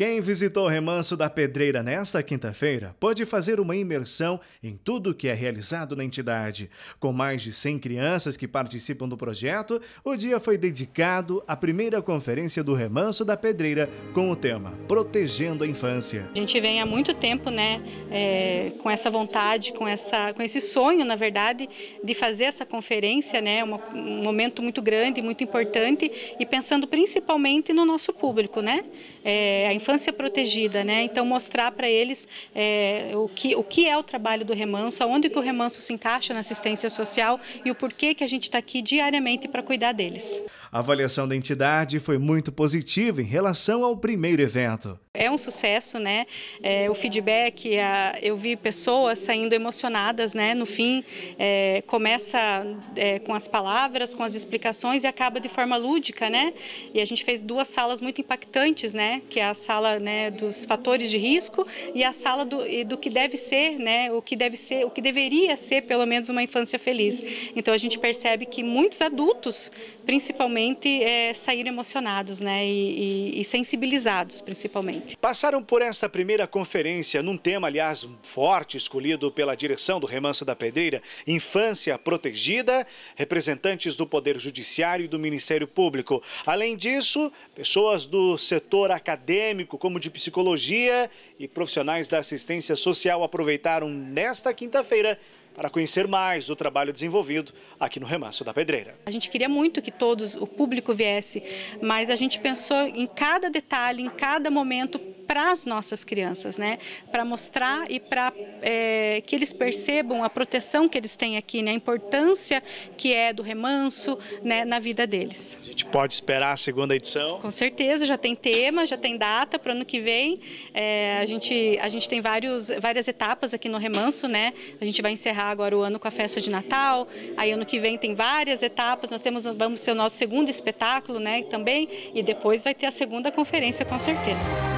Quem visitou o Remanso da Pedreira nesta quinta-feira pode fazer uma imersão em tudo o que é realizado na entidade. Com mais de 100 crianças que participam do projeto, o dia foi dedicado à primeira conferência do Remanso da Pedreira com o tema Protegendo a Infância. A gente vem há muito tempo né, é, com essa vontade, com, essa, com esse sonho, na verdade, de fazer essa conferência, né, um, um momento muito grande, muito importante e pensando principalmente no nosso público. Né? É, a infância infância protegida, né? Então mostrar para eles é, o, que, o que é o trabalho do remanso, aonde que o remanso se encaixa na assistência social e o porquê que a gente está aqui diariamente para cuidar deles. A avaliação da entidade foi muito positiva em relação ao primeiro evento. É um sucesso, né? É, o feedback, a, eu vi pessoas saindo emocionadas, né? No fim, é, começa é, com as palavras, com as explicações e acaba de forma lúdica, né? E a gente fez duas salas muito impactantes, né? Que é a sala né, dos fatores de risco e a sala do, do que deve ser, né? O que deve ser, o que deveria ser, pelo menos, uma infância feliz. Então a gente percebe que muitos adultos, principalmente, é, saíram emocionados, né? e, e, e sensibilizados, principalmente. Passaram por esta primeira conferência num tema, aliás, forte, escolhido pela direção do Remanso da Pedreira, Infância Protegida, representantes do Poder Judiciário e do Ministério Público. Além disso, pessoas do setor acadêmico, como de psicologia e profissionais da assistência social aproveitaram nesta quinta-feira para conhecer mais o trabalho desenvolvido aqui no Remanso da Pedreira. A gente queria muito que todos, o público viesse, mas a gente pensou em cada detalhe, em cada momento para as nossas crianças, né? Para mostrar e para é, que eles percebam a proteção que eles têm aqui, né? A importância que é do remanso, né? Na vida deles. A gente pode esperar a segunda edição? Com certeza, já tem tema, já tem data para o ano que vem. É, a gente a gente tem vários várias etapas aqui no remanso, né? A gente vai encerrar agora o ano com a festa de Natal. Aí ano que vem tem várias etapas. Nós temos vamos ser o nosso segundo espetáculo, né, também, e depois vai ter a segunda conferência com certeza.